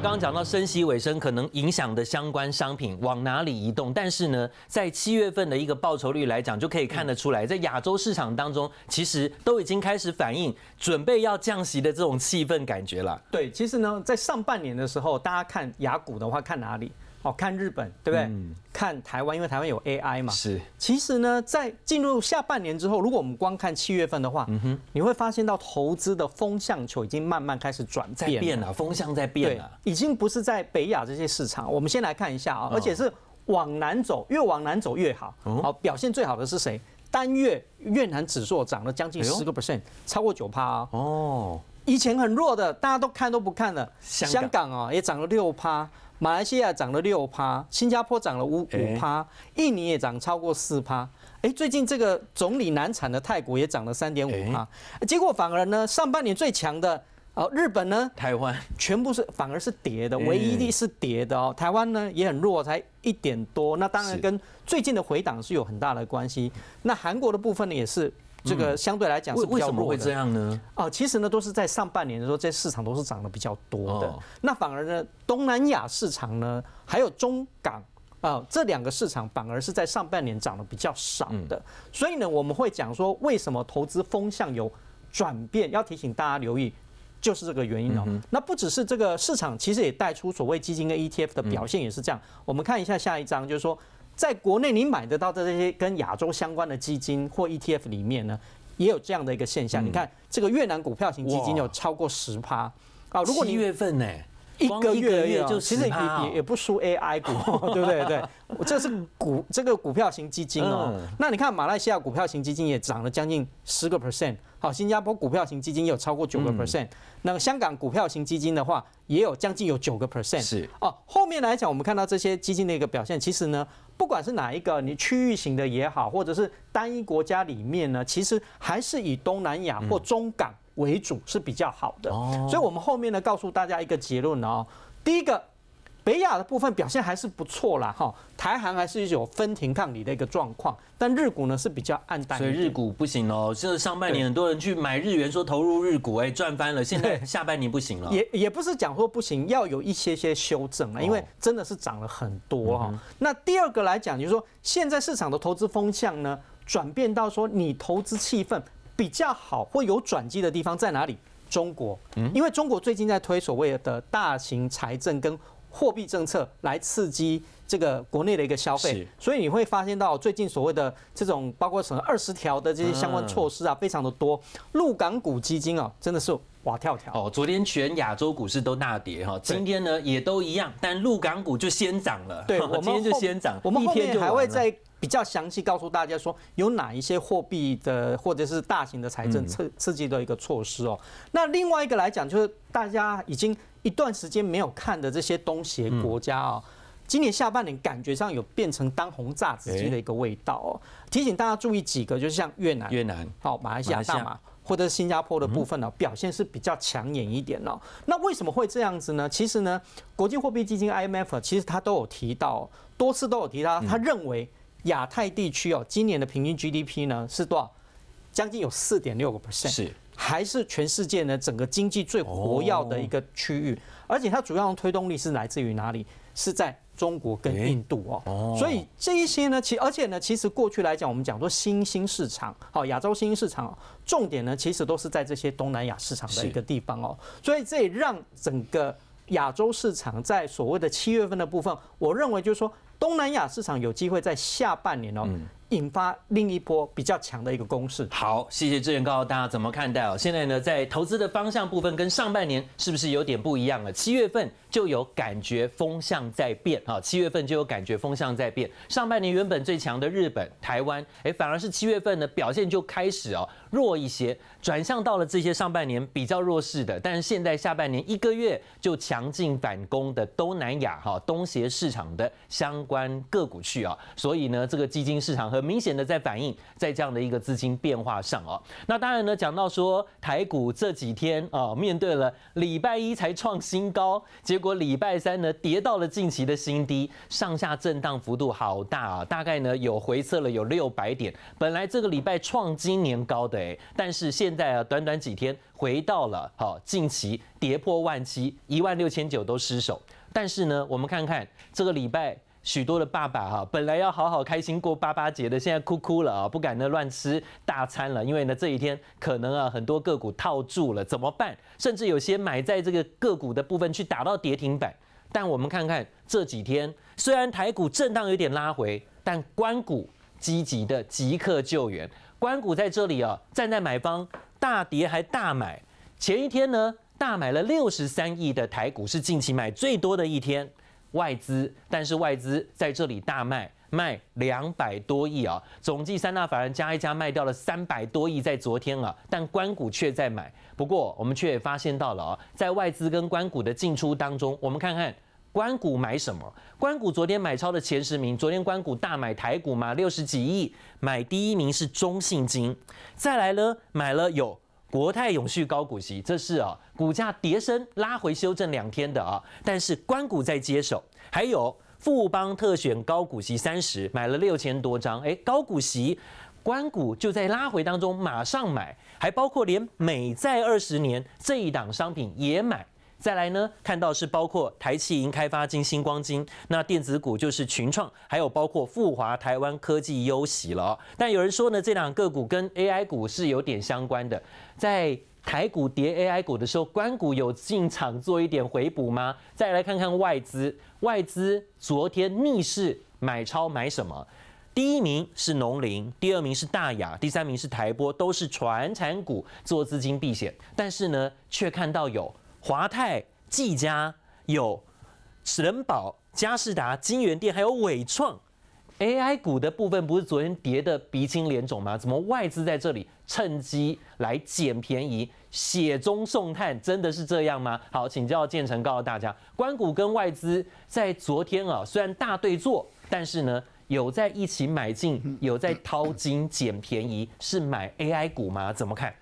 刚刚讲到升息尾声可能影响的相关商品往哪里移动，但是呢，在七月份的一个报酬率来讲，就可以看得出来，在亚洲市场当中，其实都已经开始反映准备要降息的这种气氛感觉了。对，其实呢，在上半年的时候，大家看雅股的话，看哪里？哦，看日本对不对？看台湾，因为台湾有 AI 嘛。是。其实呢，在进入下半年之后，如果我们光看七月份的话，你会发现到投资的风向球已经慢慢开始转在变了，风向在变了。已经不是在北亚这些市场。我们先来看一下啊，而且是往南走，越往南走越好。好，表现最好的是谁？单月越南指数涨了将近十个 percent，超过九趴哦。以前很弱的，大家都看都不看了。香港啊，也涨了六趴。马来西亚涨了六趴，新加坡涨了五五趴，印尼也涨超过四趴。哎，最近这个总理难产的泰国也涨了三点五趴，结果反而呢，上半年最强的哦，日本呢，台湾全部是反而是跌的，唯一的是跌的哦。台湾呢也很弱，才一点多。那当然跟最近的回档是有很大的关系。那韩国的部分呢也是。这个相对来讲是为什么会这样呢？啊，其实呢都是在上半年的时候，这市场都是涨得比较多的。那反而呢，东南亚市场呢，还有中港啊这两个市场反而是在上半年涨得比较少的。所以呢，我们会讲说为什么投资风向有转变，要提醒大家留意，就是这个原因哦。那不只是这个市场，其实也带出所谓基金跟 ETF 的表现也是这样。我们看一下下一章，就是说。在国内，你买得到的这些跟亚洲相关的基金或 ETF 里面呢，也有这样的一个现象。你看，这个越南股票型基金有超过十趴啊，如果一月份呢？一个月而已，其实也也也不输 AI 股，对不对？对，这是股这个股票型基金哦。那你看马来西亚股票型基金也涨了将近十个 percent，好，新加坡股票型基金有超过九个 percent。那香港股票型基金的话，也有将近有九个 percent。是哦，后面来讲，我们看到这些基金的一个表现，其实呢，不管是哪一个，你区域型的也好，或者是单一国家里面呢，其实还是以东南亚或中港。为主是比较好的，所以，我们后面呢，告诉大家一个结论哦。第一个，北亚的部分表现还是不错啦，哈，台韩还是有分庭抗礼的一个状况，但日股呢是比较暗淡。所以日股不行哦，现在上半年很多人去买日元，说投入日股，哎，赚翻了，现在下半年不行了。也也不是讲说不行，要有一些些修正了，因为真的是涨了很多哈。那第二个来讲，就是说现在市场的投资风向呢，转变到说你投资气氛。比较好或有转机的地方在哪里？中国，嗯，因为中国最近在推所谓的大型财政跟货币政策来刺激这个国内的一个消费，所以你会发现到最近所谓的这种包括什么二十条的这些相关措施啊，非常的多。陆港股基金啊，真的是哇跳跳哦。昨天全亚洲股市都大跌哈，今天呢也都一样，但陆港股就先涨了。对 我们今天就先涨，我们后面还会再。比较详细告诉大家说有哪一些货币的或者是大型的财政刺刺激的一个措施哦。那另外一个来讲，就是大家已经一段时间没有看的这些东协国家哦，今年下半年感觉上有变成当红炸子鸡的一个味道哦。提醒大家注意几个，就是像越南、越南、好马来西亚、大马或者新加坡的部分呢，表现是比较抢眼一点哦。那为什么会这样子呢？其实呢，国际货币基金 IMF 其实他都有提到，多次都有提到，他认为。亚太地区哦，今年的平均 GDP 呢是多少？将近有四点六个 percent，是还是全世界呢整个经济最活跃的一个区域。而且它主要的推动力是来自于哪里？是在中国跟印度哦。所以这一些呢，其而且呢，其实过去来讲，我们讲说新兴市场，好亚洲新兴市场，重点呢其实都是在这些东南亚市场的一个地方哦。所以这也让整个。亚洲市场在所谓的七月份的部分，我认为就是说东南亚市场有机会在下半年哦，引发另一波比较强的一个攻势。好，谢谢志远告诉大家怎么看待哦。现在呢，在投资的方向部分，跟上半年是不是有点不一样了？七月份。就有感觉风向在变啊，七月份就有感觉风向在变。上半年原本最强的日本、台湾，哎，反而是七月份呢表现就开始哦弱一些，转向到了这些上半年比较弱势的，但是现在下半年一个月就强劲反攻的东南亚哈东协市场的相关个股去啊，所以呢这个基金市场很明显的在反映在这样的一个资金变化上哦。那当然呢讲到说台股这几天啊面对了礼拜一才创新高，结结果礼拜三呢，跌到了近期的新低，上下震荡幅度好大啊！大概呢有回撤了有六百点。本来这个礼拜创今年高的哎，但是现在啊，短短几天回到了好近期跌破万七，一万六千九都失守。但是呢，我们看看这个礼拜。许多的爸爸哈，本来要好好开心过爸爸节的，现在哭哭了啊，不敢呢乱吃大餐了，因为呢，这一天可能啊很多个股套住了，怎么办？甚至有些买在这个个股的部分去打到跌停板。但我们看看这几天，虽然台股震荡有点拉回，但关谷积极的即刻救援，关谷在这里啊站在买方，大跌还大买，前一天呢大买了六十三亿的台股，是近期买最多的一天。外资，但是外资在这里大卖，卖两百多亿啊，总计三大法人加一加卖掉了三百多亿，在昨天啊，但关谷却在买。不过我们却发现到了啊，在外资跟关谷的进出当中，我们看看关谷买什么。关谷昨天买超的前十名，昨天关谷大买台股嘛，六十几亿，买第一名是中信金，再来呢买了有。国泰永续高股息，这是啊，股价跌升拉回修正两天的啊，但是关股在接手，还有富邦特选高股息三十买了六千多张，哎，高股息关股就在拉回当中马上买，还包括连美债二十年这一档商品也买。再来呢，看到是包括台气银开发金、星光金，那电子股就是群创，还有包括富华、台湾科技、优喜了。但有人说呢，这两个股跟 AI 股是有点相关的。在台股跌 AI 股的时候，关股有进场做一点回补吗？再来看看外资，外资昨天逆势买超买什么？第一名是农林，第二名是大雅，第三名是台波，都是传产股做资金避险。但是呢，却看到有。华泰、技嘉有，人保、佳士达、金源店，还有伟创，AI 股的部分不是昨天跌的鼻青脸肿吗？怎么外资在这里趁机来捡便宜、雪中送炭？真的是这样吗？好，请教建成告诉大家，关谷跟外资在昨天啊，虽然大对坐，但是呢，有在一起买进，有在掏金捡便宜，是买 AI 股吗？怎么看？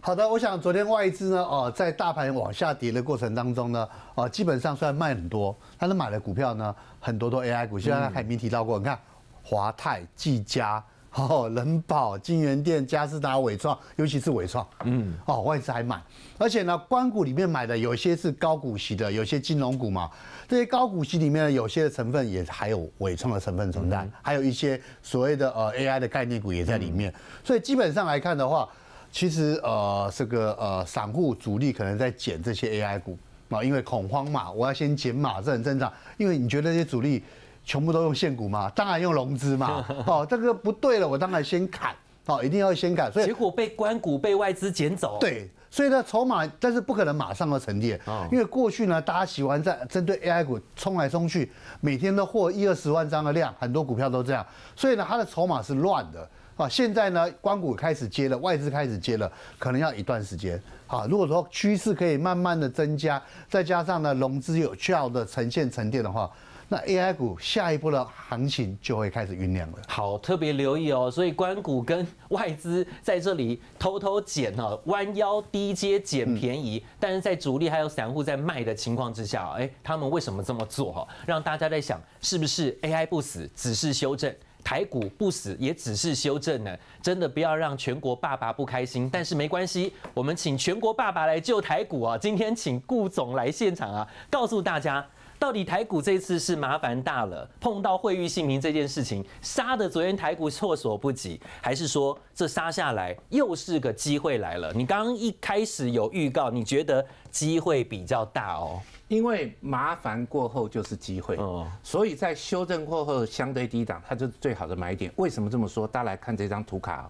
好的，我想昨天外资呢，哦，在大盘往下跌的过程当中呢，哦，基本上虽然卖很多，但是买的股票呢，很多都 AI 股。现在海明提到过，你看华泰、技佳、哦、人保、金源店、嘉士达、伟创，尤其是伟创，嗯，哦，外资还买，而且呢，关股里面买的有些是高股息的，有些金融股嘛，这些高股息里面呢，有些成分也还有伟创的成分存在，还有一些所谓的呃 AI 的概念股也在里面，所以基本上来看的话。其实呃这个呃散户主力可能在减这些 AI 股啊，因为恐慌嘛，我要先减码，这很正常。因为你觉得这些主力全部都用现股嘛，当然用融资嘛。哦，这个不对了，我当然先砍哦，一定要先砍。所以结果被关股被外资捡走。对，所以呢筹码，但是不可能马上要沉淀，因为过去呢大家喜欢在针对 AI 股冲来冲去，每天都获一二十万张的量，很多股票都这样，所以呢它的筹码是乱的。啊，现在呢，光谷开始接了，外资开始接了，可能要一段时间。好，如果说趋势可以慢慢的增加，再加上呢融资有效的呈现沉淀的话，那 AI 股下一步的行情就会开始酝酿了。好，特别留意哦。所以关谷跟外资在这里偷偷捡哦，弯腰低阶捡便宜，但是在主力还有散户在卖的情况之下，哎，他们为什么这么做？哈，让大家在想，是不是 AI 不死，只是修正？台股不死也只是修正呢，真的不要让全国爸爸不开心。但是没关系，我们请全国爸爸来救台股啊！今天请顾总来现场啊，告诉大家到底台股这次是麻烦大了，碰到惠誉姓名这件事情杀的，昨天台股措手不及，还是说这杀下来又是个机会来了？你刚刚一开始有预告，你觉得机会比较大哦？因为麻烦过后就是机会，所以，在修正过后相对低档，它就是最好的买点。为什么这么说？大家来看这张图卡。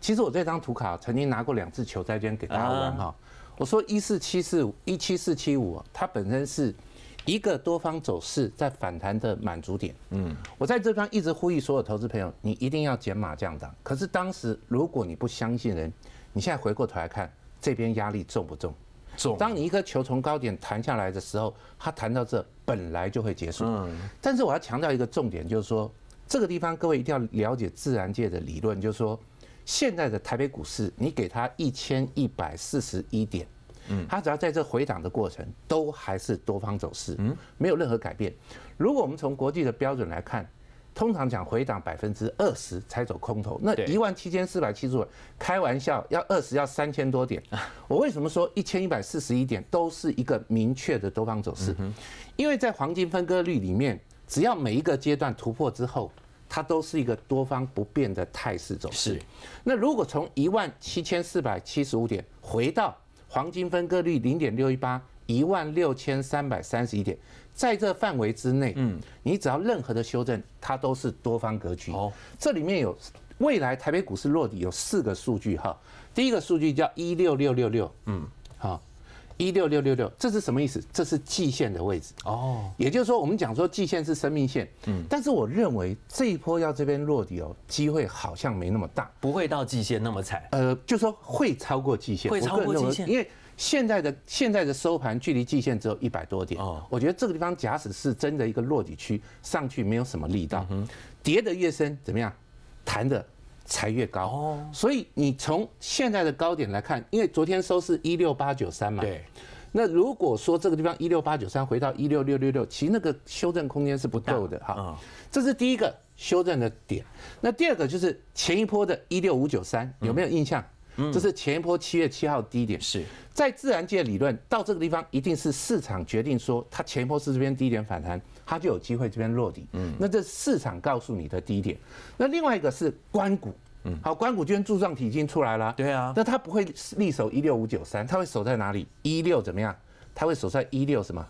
其实我这张图卡曾经拿过两次求哉间给大家玩哈。我说一四七四五一七四七五，它本身是一个多方走势在反弹的满足点。嗯，我在这边一直呼吁所有投资朋友，你一定要减码降档。可是当时如果你不相信人，你现在回过头来看，这边压力重不重？当你一颗球从高点弹下来的时候，它弹到这本来就会结束。嗯，但是我要强调一个重点，就是说这个地方各位一定要了解自然界的理论，就是说现在的台北股市，你给它一千一百四十一点，嗯，它只要在这回档的过程，都还是多方走势，嗯，没有任何改变。如果我们从国际的标准来看，通常讲回档百分之二十才走空头，那一万七千四百七十五，开玩笑要二十要三千多点。我为什么说一千一百四十一点都是一个明确的多方走势？因为在黄金分割率里面，只要每一个阶段突破之后，它都是一个多方不变的态势走势。那如果从一万七千四百七十五点回到黄金分割率零点六一八。一万六千三百三十一点，在这范围之内，嗯，你只要任何的修正，它都是多方格局。哦，这里面有未来台北股市落地有四个数据哈。第一个数据叫一六六六六，嗯，好，一六六六六，这是什么意思？这是季线的位置。哦，也就是说，我们讲说季线是生命线。嗯，但是我认为这一波要这边落地哦，机会好像没那么大，不会到季线那么惨。呃，就说会超过季线，会超过季线，因为。现在的现在的收盘距离季线只有一百多点，我觉得这个地方假使是真的一个落地区，上去没有什么力道，跌得越深怎么样，弹的才越高。所以你从现在的高点来看，因为昨天收是一六八九三嘛，对。那如果说这个地方一六八九三回到一六六六六，其实那个修正空间是不够的哈。这是第一个修正的点。那第二个就是前一波的一六五九三，有没有印象？这是前一波七月七号低点，是在自然界理论，到这个地方一定是市场决定说它前一波是这边低点反弹，它就有机会这边落底。嗯，那这市场告诉你的低点，那另外一个是关谷，嗯，好，关谷居然柱状体已经出来了，对啊，那它不会力守一六五九三，它会守在哪里？一六怎么样？它会守在一六什么？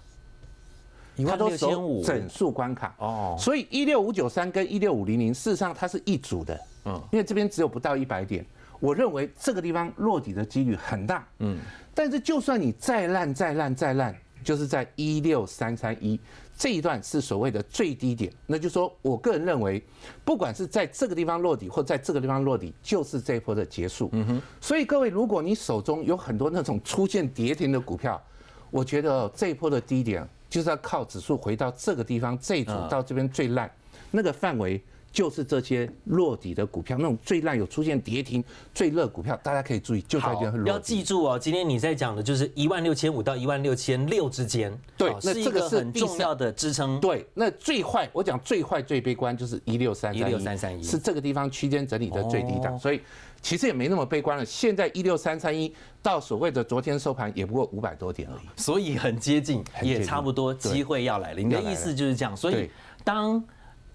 它都守千五整数关卡哦，所以一六五九三跟一六五零零事实上它是一组的，嗯，因为这边只有不到一百点。我认为这个地方落底的几率很大，嗯，但是就算你再烂再烂再烂，就是在一六三三一这一段是所谓的最低点，那就说我个人认为，不管是在这个地方落底或在这个地方落底，就是这一波的结束，嗯哼。所以各位，如果你手中有很多那种出现跌停的股票，我觉得这一波的低点就是要靠指数回到这个地方，这组到这边最烂那个范围。就是这些落底的股票，那种最烂有出现跌停、最热股票，大家可以注意。就好，要记住哦，今天你在讲的就是一万六千五到一万六千六之间，对，是一个很重要的支撑。对，那最坏，我讲最坏最悲观就是一六三一六三三一，是这个地方区间整理的最低档，所以其实也没那么悲观了。现在一六三三一到所谓的昨天收盘也不过五百多点而已，所以很接近，也差不多，机会要来了。你的意思就是这样，所以当。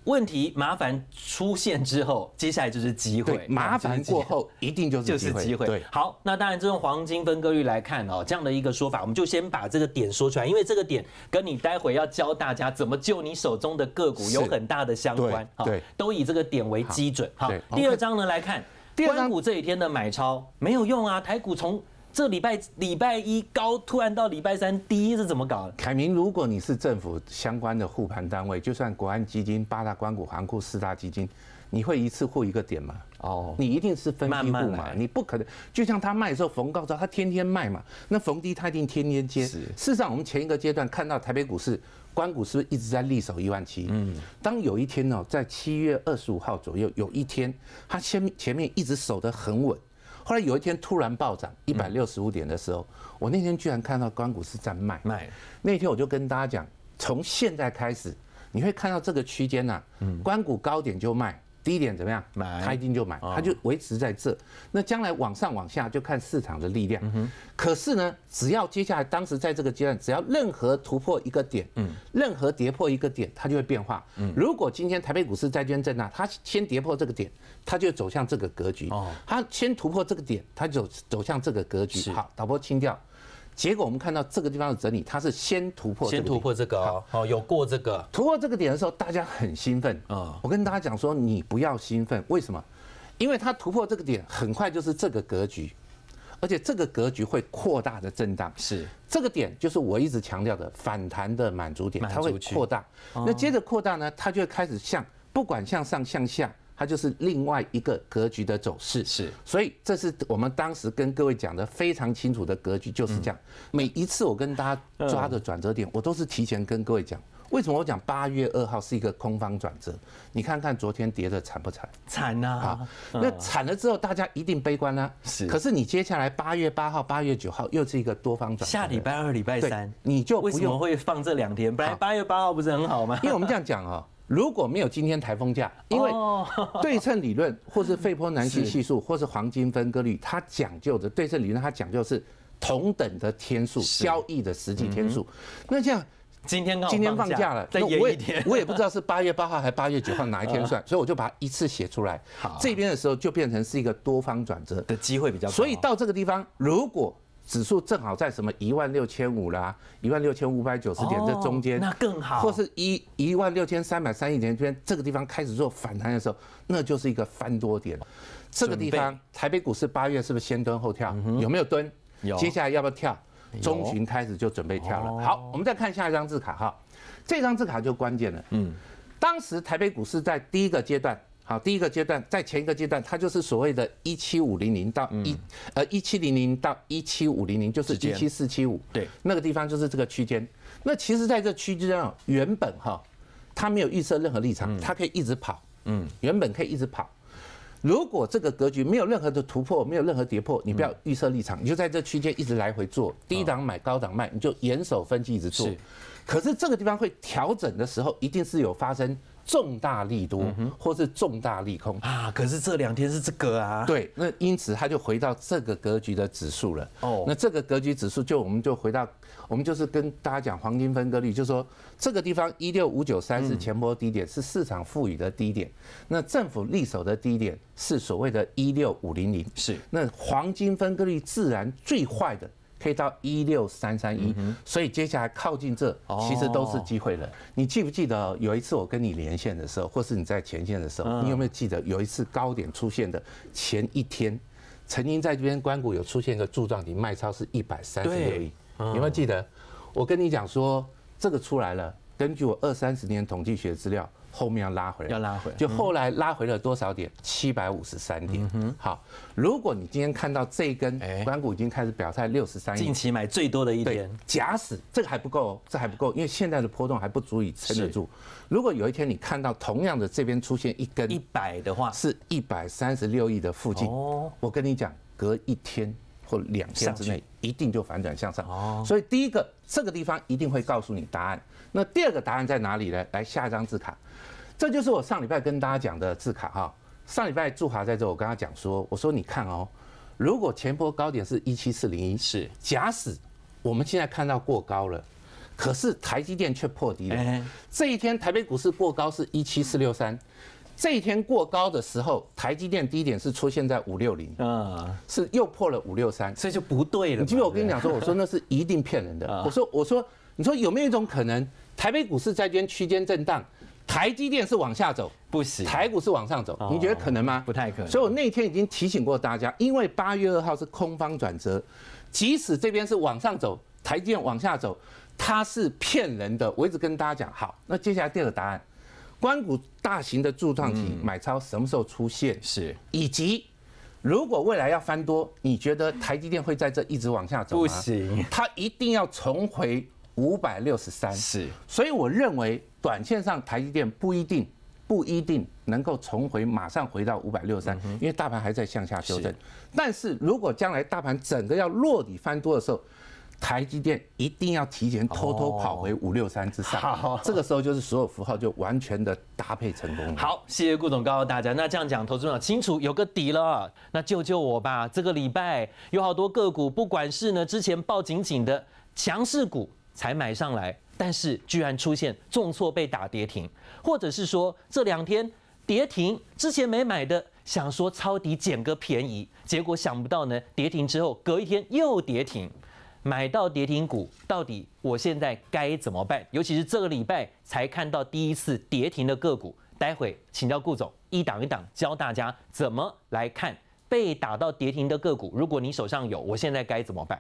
问题麻烦出现之后，接下来就是机会。麻烦过后一定就是机会。对，好，那当然，种黄金分割率来看哦，这样的一个说法，我们就先把这个点说出来，因为这个点跟你待会要教大家怎么救你手中的个股有很大的相关。对，都以这个点为基准。好，第二章呢来看，关股这几天的买超没有用啊，台股从。这礼拜礼拜一高，突然到礼拜三低，是怎么搞的？凯明，如果你是政府相关的护盘单位，就算国安基金、八大关谷、行库四大基金，你会一次护一个点吗？哦，你一定是分批护嘛，你不可能。就像他卖的时候逢高，他他天天卖嘛，那逢低他一定天天接。事实上，我们前一个阶段看到台北股市关谷是不是一直在力守一万七？嗯，当有一天呢，在七月二十五号左右，有一天他前前面一直守得很稳。后来有一天突然暴涨一百六十五点的时候，我那天居然看到关谷是在卖。卖那天我就跟大家讲，从现在开始，你会看到这个区间呐，关谷高点就卖。低点怎么样？买，他一定就买，他就维持在这。那将来往上往下就看市场的力量。可是呢，只要接下来当时在这个阶段，只要任何突破一个点，嗯，任何跌破一个点，它就会变化。嗯，如果今天台北股市债券在那，它先跌破这个点，它就走向这个格局。哦，它先突破这个点，它就走向这个格局。好，导波清掉。结果我们看到这个地方的整理，它是先突破，先突破这个哦，好，有过这个突破这个点的时候，大家很兴奋啊。我跟大家讲说，你不要兴奋，为什么？因为它突破这个点，很快就是这个格局，而且这个格局会扩大的震荡。是这个点，就是我一直强调的反弹的满足点，它会扩大。那接着扩大呢，它就会开始向不管向上向下。它就是另外一个格局的走势，是，所以这是我们当时跟各位讲的非常清楚的格局就是这样。每一次我跟大家抓的转折点，我都是提前跟各位讲。为什么我讲八月二号是一个空方转折？你看看昨天跌的惨不惨？惨呐！啊，那惨了之后大家一定悲观呢。是。可是你接下来八月八号、八月九号又是一个多方转折。下礼拜二、礼拜三你就为什么会放这两天？本来八月八号不是很好吗？因为我们这样讲哦。如果没有今天台风假，因为 对称理论，或是费波那契系数，或是黄金分割率，它讲究的对称理论，它讲究是同等的天数，交易的实际天数。那这样，今天今天放假了，再延一天，我也不知道是八月八号还是八月九号 哪一天算，所以我就把它一次写出来。这边的时候就变成是一个多方转折的机会比较。所以到这个地方，如果指数正好在什么一万六千五啦，一万六千五百九十点这中间，那更好，或是一一万六千三百三亿点，这边这个地方开始做反弹的时候，那就是一个翻多点。这个地方台北股市八月是不是先蹲后跳？有没有蹲？有。接下来要不要跳？中旬开始就准备跳了。好，我们再看下一张字卡哈，这张字卡就关键了。嗯，当时台北股市在第一个阶段。好，第一个阶段，在前一个阶段，它就是所谓的一七五零零到一，呃，一七零零到一七五零零，就是一七四七五。对，那个地方就是这个区间。那其实，在这区间啊，原本哈，它没有预设任何立场，它可以一直跑，嗯，原本可以一直跑。如果这个格局没有任何的突破，没有任何跌破，你不要预设立场，你就在这区间一直来回做，低档买，高档卖，你就严守分析一直做。可是这个地方会调整的时候，一定是有发生。重大利多，或是重大利空啊！可是这两天是这个啊，对，那因此它就回到这个格局的指数了。哦，那这个格局指数，就我们就回到，我们就是跟大家讲黄金分割率，就是说这个地方一六五九三是前波低点，是市场赋予的低点，那政府立守的低点是所谓的一六五零零，是那黄金分割率自然最坏的。可以到一六三三一，所以接下来靠近这其实都是机会了。你记不记得有一次我跟你连线的时候，或是你在前线的时候，你有没有记得有一次高点出现的前一天，曾经在这边关谷有出现一个柱状体卖超是一百三十六亿？有没有记得？我跟你讲说这个出来了，根据我二三十年统计学资料。后面要拉回来，要拉回，就后来拉回了多少点？七百五十三点。好，如果你今天看到这根关谷已经开始表态六十三亿，近期买最多的一天。假使这个还不够，这还不够，因为现在的波动还不足以撑得住。如果有一天你看到同样的这边出现一根一百的话，是一百三十六亿的附近。哦，我跟你讲，隔一天或两天之内一定就反转向上。哦，所以第一个这个地方一定会告诉你答案。那第二个答案在哪里呢？来下一张字卡。这就是我上礼拜跟大家讲的字卡哈。上礼拜驻华在这，我跟他讲说，我说你看哦，如果前波高点是一七四零一是假使我们现在看到过高了，可是台积电却破低了。这一天台北股市过高是一七四六三，这一天过高的时候，台积电低点是出现在五六零是又破了五六三，这就不对了。你记得我跟你讲说，我说那是一定骗人的。我说我说，你说有没有一种可能，台北股市在间区间震荡？台积电是往下走，不行。台股是往上走，你觉得可能吗？不太可能。所以我那天已经提醒过大家，因为八月二号是空方转折，即使这边是往上走，台积电往下走，它是骗人的。我一直跟大家讲，好，那接下来第二个答案，关谷大型的柱状体买超什么时候出现？是，以及如果未来要翻多，你觉得台积电会在这一直往下走？不行，它一定要重回五百六十三。是，所以我认为。短线上，台积电不一定、不一定能够重回，马上回到五百六三，因为大盘还在向下修正。但是如果将来大盘整个要落底翻多的时候，台积电一定要提前偷偷跑回五六三之上，这个时候就是所有符号就完全的搭配成功。好，谢谢顾总告诉大家，那这样讲，投资者清楚有个底了，那救救我吧！这个礼拜有好多个股，不管是呢之前抱紧紧的强势股才买上来。但是居然出现重挫被打跌停，或者是说这两天跌停之前没买的，想说抄底捡个便宜，结果想不到呢，跌停之后隔一天又跌停，买到跌停股到底我现在该怎么办？尤其是这个礼拜才看到第一次跌停的个股，待会请教顾总一档一档教大家怎么来看被打到跌停的个股。如果你手上有，我现在该怎么办？